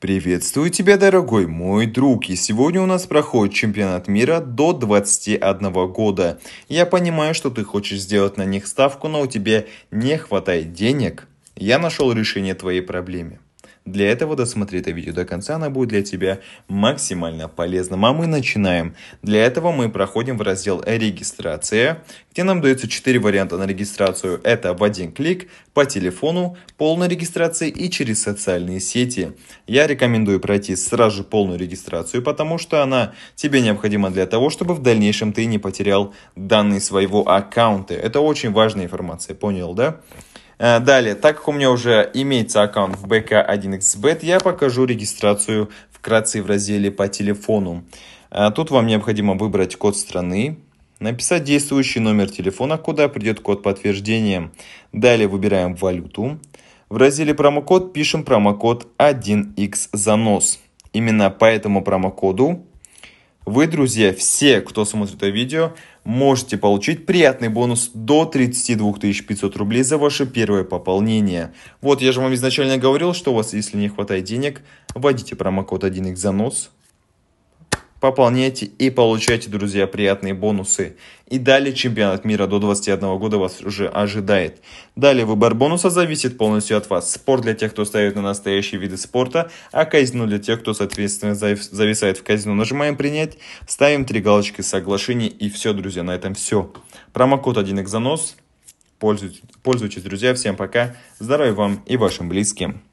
Приветствую тебя, дорогой мой друг, и сегодня у нас проходит чемпионат мира до 21 года. Я понимаю, что ты хочешь сделать на них ставку, но у тебя не хватает денег. Я нашел решение твоей проблемы. Для этого досмотри это видео до конца, оно будет для тебя максимально полезным. А мы начинаем. Для этого мы проходим в раздел «Регистрация», где нам дается 4 варианта на регистрацию. Это в один клик, по телефону, полная регистрация и через социальные сети. Я рекомендую пройти сразу же полную регистрацию, потому что она тебе необходима для того, чтобы в дальнейшем ты не потерял данные своего аккаунта. Это очень важная информация, понял, да? Э, далее, так как у меня уже имеется аккаунт в BK1xBet, я покажу регистрацию вкратце в разделе по телефону. Э, тут вам необходимо выбрать код страны, написать действующий номер телефона, куда придет код подтверждения. Далее выбираем валюту. В разделе промокод пишем промокод 1x занос. Именно по этому промокоду вы, друзья, все, кто смотрит это видео, можете получить приятный бонус до 32 500 рублей за ваше первое пополнение. Вот я же вам изначально говорил, что у вас, если не хватает денег, вводите промокод 1 занос Пополняйте и получайте, друзья, приятные бонусы. И далее чемпионат мира до 21 года вас уже ожидает. Далее выбор бонуса зависит полностью от вас. Спорт для тех, кто ставит на настоящие виды спорта, а казино для тех, кто, соответственно, зависает в казино. Нажимаем «Принять», ставим три галочки «Соглашение» и все, друзья, на этом все. Промокод 1 занос. Пользуйтесь, пользуйтесь, друзья. Всем пока. Здоровья вам и вашим близким.